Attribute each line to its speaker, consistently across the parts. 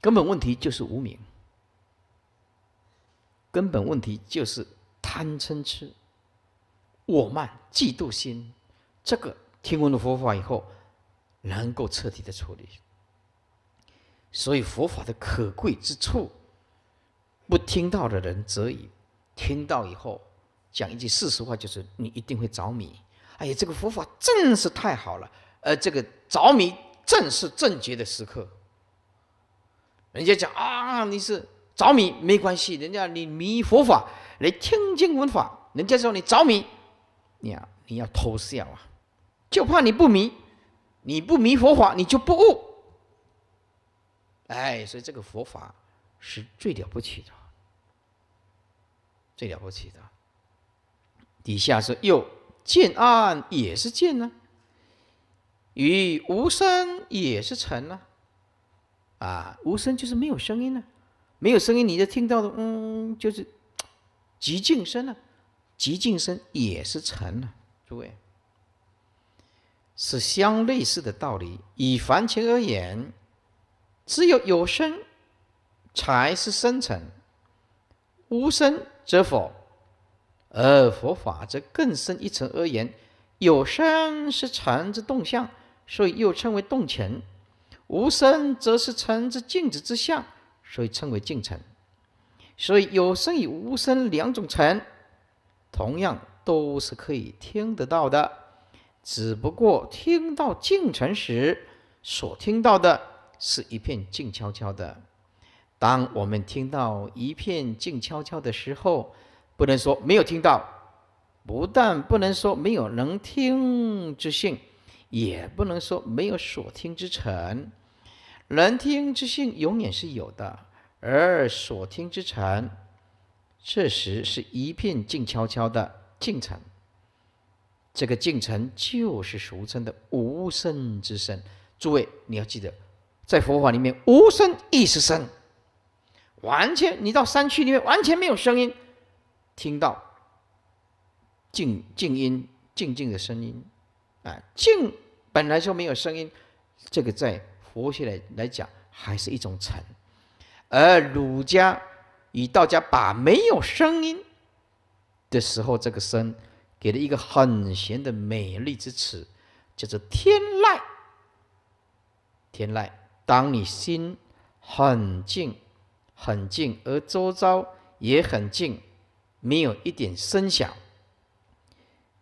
Speaker 1: 根本问题就是无明，根本问题就是贪嗔痴、我慢、嫉妒心。这个听闻了佛法以后，能够彻底的处理。所以佛法的可贵之处，不听到的人则已，听到以后讲一句事实话，就是你一定会着迷。哎呀，这个佛法真是太好了！而这个着迷正是正觉的时刻。人家讲啊，你是着迷没关系，人家你迷佛法，你听经闻法，人家说你着迷，你呀，你要偷笑啊，就怕你不迷，你不迷佛法，你就不悟。哎，所以这个佛法是最了不起的，最了不起的。底下是又见暗也是见呢，与无生也是成呢。啊，无声就是没有声音呢，没有声音你就听到的，嗯，就是极静声了。极静声也是尘啊，诸位是相类似的道理。以凡情而言，只有有声才是生成，无声则否。而佛法则更深一层而言，有声是尘之动向，所以又称为动情。无声则是尘之镜子之相，所以称为静尘。所以有声与无声两种尘，同样都是可以听得到的。只不过听到静尘时，所听到的是一片静悄悄的。当我们听到一片静悄悄的时候，不能说没有听到，不但不能说没有能听之性，也不能说没有所听之尘。人听之性永远是有的，而所听之尘，这时是一片静悄悄的静禅。这个静程就是俗称的无声之声。诸位，你要记得，在佛法里面，无声亦是声，完全你到山区里面完全没有声音，听到静静音静静的声音，啊，静本来就没有声音，这个在。佛学来来讲，还是一种尘；而儒家与道家把没有声音的时候，这个声给了一个很闲的美丽之词，叫做“天籁”。天籁，当你心很静、很静，而周遭也很静，没有一点声响，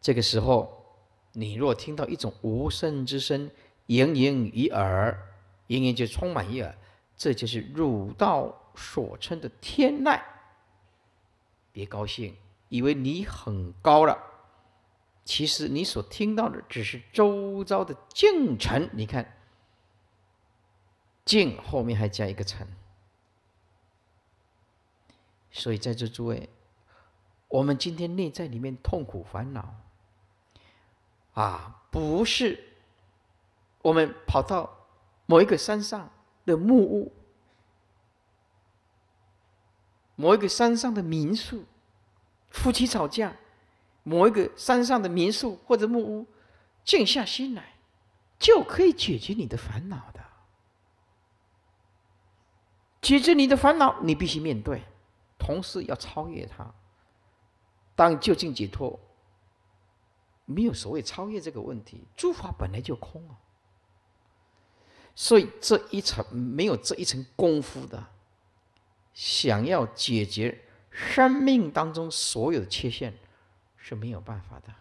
Speaker 1: 这个时候，你若听到一种无声之声，盈盈于耳。因音就充满耳，这就是儒道所称的天籁。别高兴，以为你很高了，其实你所听到的只是周遭的近尘。你看，静后面还加一个尘，所以在这诸位，我们今天内在里面痛苦烦恼啊，不是我们跑到。某一个山上的木屋，某一个山上的民宿，夫妻吵架，某一个山上的民宿或者木屋，静下心来，就可以解决你的烦恼的。解决你的烦恼，你必须面对，同时要超越它，当就近解脱，没有所谓超越这个问题，诸法本来就空啊。所以这一层没有这一层功夫的，想要解决生命当中所有的缺陷是没有办法的。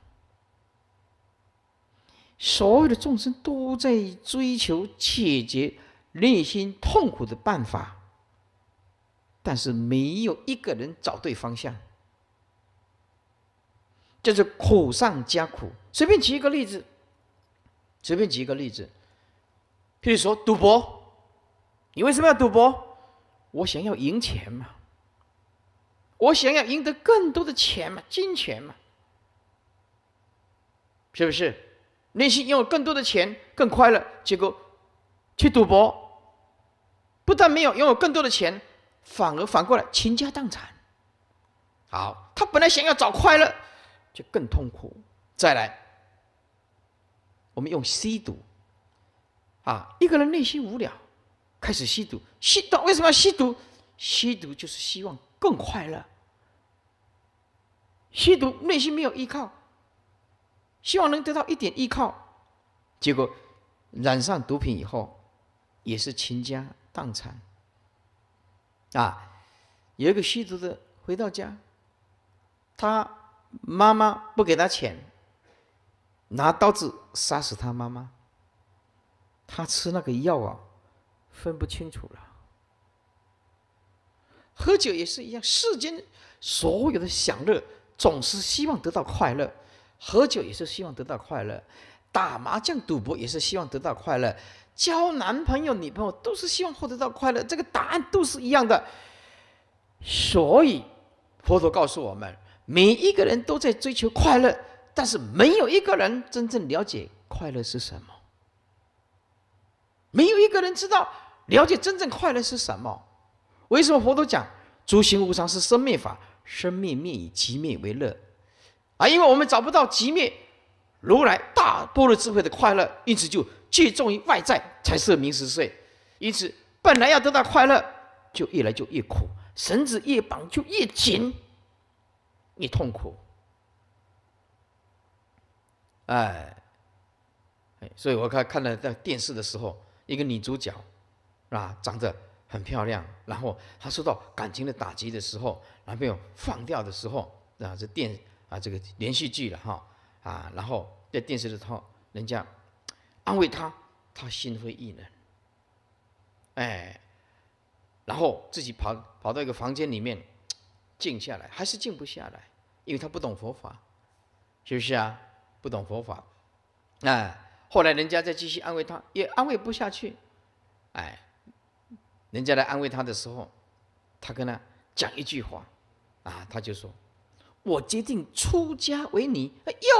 Speaker 1: 所有的众生都在追求解决内心痛苦的办法，但是没有一个人找对方向，就是苦上加苦。随便举一个例子，随便举一个例子。譬如说赌博，你为什么要赌博？我想要赢钱嘛，我想要赢得更多的钱嘛，金钱嘛，是不是？内心拥有更多的钱更快乐，结果去赌博，不但没有拥有更多的钱，反而反过来倾家荡产。好，他本来想要找快乐，就更痛苦。再来，我们用吸毒。啊，一个人内心无聊，开始吸毒。吸毒为什么要吸毒？吸毒就是希望更快乐。吸毒内心没有依靠，希望能得到一点依靠。结果染上毒品以后，也是倾家荡产。啊，有一个吸毒的回到家，他妈妈不给他钱，拿刀子杀死他妈妈。他吃那个药啊，分不清楚了。喝酒也是一样，世间所有的享乐总是希望得到快乐，喝酒也是希望得到快乐，打麻将、赌博也是希望得到快乐，交男朋友、女朋友都是希望获得到快乐，这个答案都是一样的。所以，佛陀告诉我们，每一个人都在追求快乐，但是没有一个人真正了解快乐是什么。没有一个人知道了解真正快乐是什么。为什么佛陀讲“诸行无常”是生灭法，生灭灭以极灭为乐？啊，因为我们找不到极灭，如来大波罗智慧的快乐，因此就聚重于外在，才是名食睡。因此，本来要得到快乐，就越来就越苦，绳子越绑就越紧，你痛苦。哎，哎，所以我看看了在电视的时候。一个女主角，啊，长得很漂亮，然后她受到感情的打击的时候，男朋友放掉的时候，啊，这电啊，这个连续剧了哈，啊，然后在电视的时候，人家安慰她，她心灰意冷，哎，然后自己跑跑到一个房间里面静下来，还是静不下来，因为她不懂佛法，是不是啊？不懂佛法，哎。后来人家再继续安慰他，也安慰不下去。哎，人家来安慰他的时候，他跟他讲一句话，啊，他就说：“我决定出家为尼。”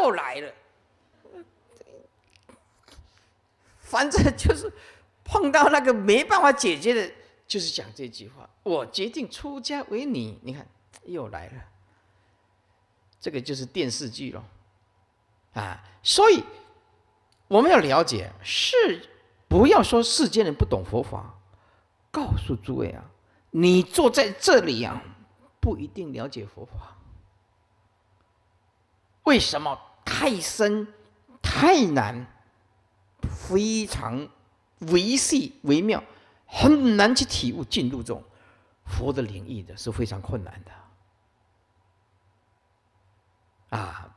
Speaker 1: 又来了，反正就是碰到那个没办法解决的，就是讲这句话：“我决定出家为尼。”你看，又来了，这个就是电视剧了，啊，所以。我们要了解，是不要说世间人不懂佛法，告诉诸位啊，你坐在这里啊，不一定了解佛法。为什么太深、太难，非常维细、微妙，很难去体悟、进入这种佛的领域的是非常困难的啊。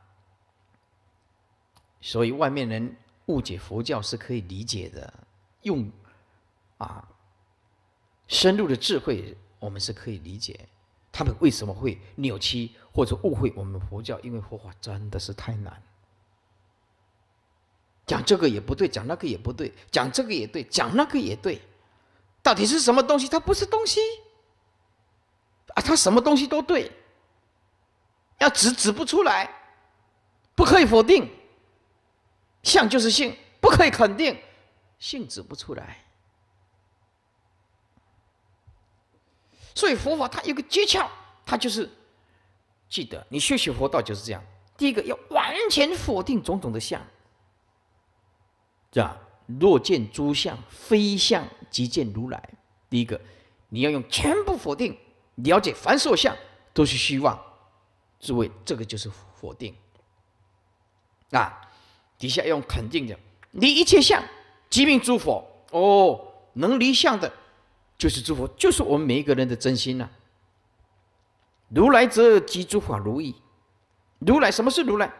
Speaker 1: 所以外面人。误解佛教是可以理解的，用啊深入的智慧，我们是可以理解他们为什么会扭曲或者误会我们佛教，因为佛法真的是太难。讲这个也不对，讲那个也不对，讲这个也对，讲那个也对，到底是什么东西？它不是东西啊，它什么东西都对，要指指不出来，不可以否定。相就是性，不可以肯定，性指不出来。所以佛法它有个诀窍，它就是记得你修习佛道就是这样。第一个要完全否定种种的相，这样若见诸相非相，即见如来。第一个，你要用全部否定，了解凡所相都是虚妄。诸位，这个就是否定啊。底下用肯定的，离一切相即命诸佛。哦，能离相的，就是诸佛，就是我们每一个人的真心啊。如来者即诸法如意。如来什么是如来？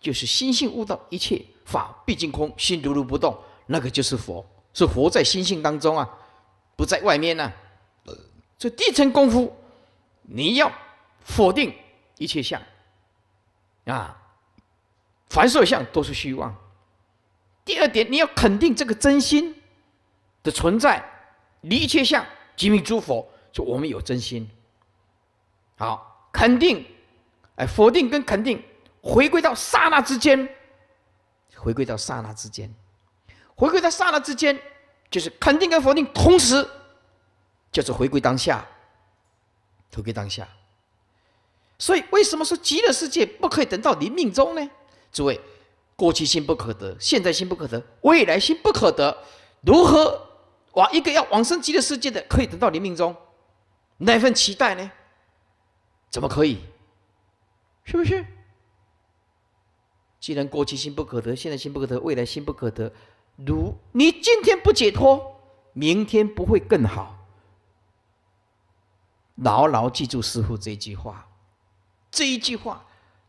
Speaker 1: 就是心性悟道，一切法毕竟空，心如如不动，那个就是佛，是佛在心性当中啊，不在外面呢。这第一层功夫，你要否定一切相，啊。凡色相都是虚妄。第二点，你要肯定这个真心的存在，离一切相，即名诸佛。就我们有真心，好，肯定，哎，否定跟肯定，回归到刹那之间，回归到刹那之间，回归到刹那之间，就是肯定跟否定同时，就是回归当下，回归当下。所以，为什么说极乐世界不可以等到临命终呢？诸位，过去心不可得，现在心不可得，未来心不可得，如何往一个要往生极乐世界的可以等到你命中那份期待呢？怎么可以？是不是？既然过去心不可得，现在心不可得，未来心不可得，如你今天不解脱，明天不会更好。牢牢记住师傅这一句话，这一句话。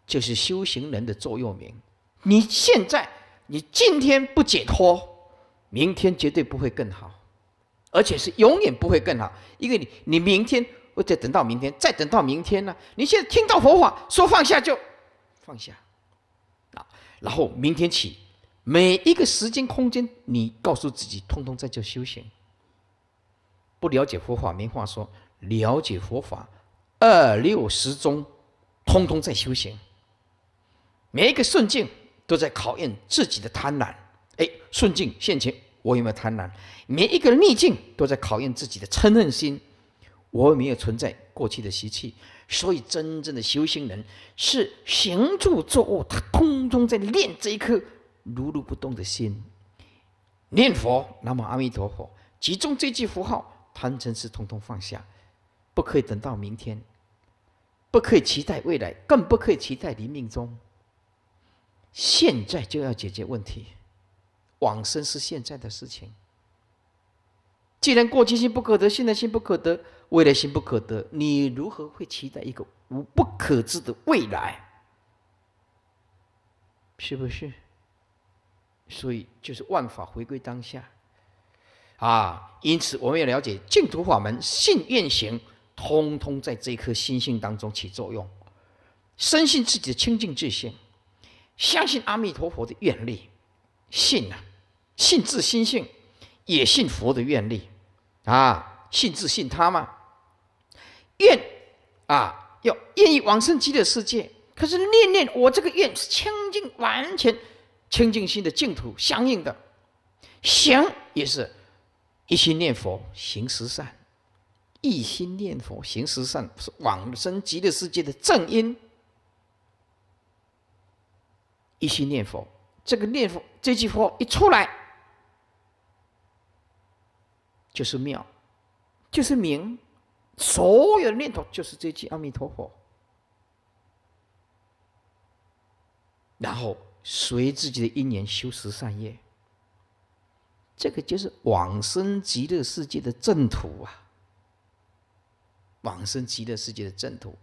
Speaker 1: 就是修行人的座右铭。你现在，你今天不解脱，明天绝对不会更好，而且是永远不会更好。因为你，你明天或者等到明天，再等到明天呢？你现在听到佛法说放下就放下啊，然后明天起，每一个时间空间，你告诉自己，通通在这修行。不了解佛法，没话说；了解佛法，二六十中，通通在修行。每一个顺境都在考验自己的贪婪，哎，顺境现前，我有没有贪婪？每一个逆境都在考验自己的嗔恨心，我有没有存在过去的习气？所以，真正的修行人是行住坐卧，他通通在练这一颗如如不动的心。念佛，南无阿弥陀佛，集中这句符号，贪嗔痴通通放下，不可以等到明天，不可以期待未来，更不可以期待黎明中。现在就要解决问题，往生是现在的事情。既然过去心不可得，现在心不可得，未来心不可得，你如何会期待一个无不可知的未来？是不是？所以就是万法回归当下，啊！因此我们要了解净土法门、信愿行，通通在这颗心性当中起作用，深信自己的清净自性。相信阿弥陀佛的愿力，信啊，信自心性，也信佛的愿力，啊，信自信他嘛，愿啊，要愿意往生极乐世界。可是念念我这个愿是清净完全清净心的净土相应的行，也是一心念佛行十善，一心念佛行十善是往生极乐世界的正因。一心念佛，这个念佛这句佛一出来，就是妙，就是明，所有的念头就是这句阿弥陀佛，然后随自己的因缘修十善业，这个就是往生极乐世界的正途啊！往生极乐世界的正途，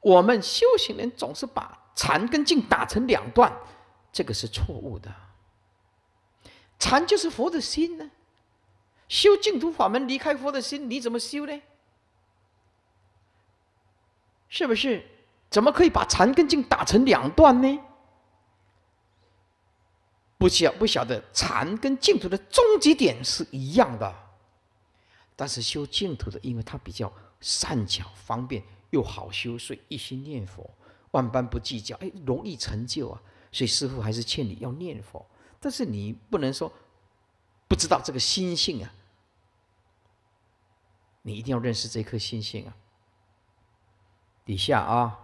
Speaker 1: 我们修行人总是把。禅跟静打成两段，这个是错误的。禅就是佛的心呢，修净土法门离开佛的心，你怎么修呢？是不是？怎么可以把禅跟静打成两段呢？不晓不晓得，禅跟净土的终极点是一样的，但是修净土的，因为它比较善巧方便又好修，所以一心念佛。万般不计较，哎，容易成就啊！所以师傅还是劝你要念佛，但是你不能说不知道这个心性啊，你一定要认识这颗心性啊。底下啊，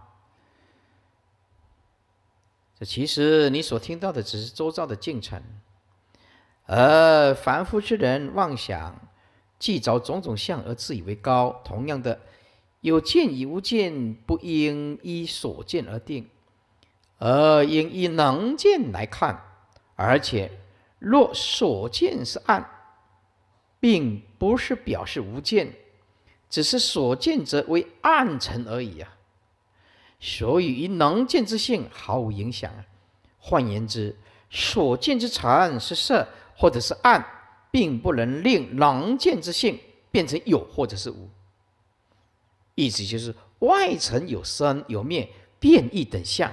Speaker 1: 这其实你所听到的只是周遭的进程，而凡夫之人妄想，既着种种相而自以为高，同样的。有见与无见，不应依所见而定，而应依能见来看。而且，若所见是暗，并不是表示无见，只是所见者为暗沉而已啊。所以，与能见之性毫无影响啊。换言之，所见之禅是色或者是暗，并不能令能见之性变成有或者是无。意思就是外层有生有灭、变异等相，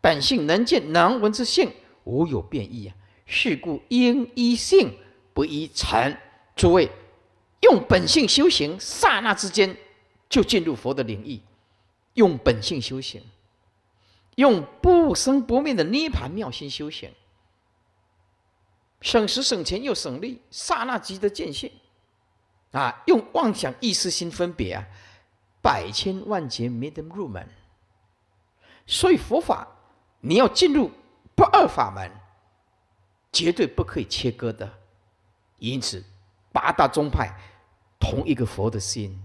Speaker 1: 本性能见能闻之性无有变异啊。是故应依性，不依尘。诸位用本性修行，刹那之间就进入佛的领域。用本性修行，用不生不灭的涅盘妙心修行，省时省钱又省力，刹那即得见性。啊，用妄想意识心分别啊。百千万劫没得入门，所以佛法你要进入不二法门，绝对不可以切割的。因此，八大宗派同一个佛的心。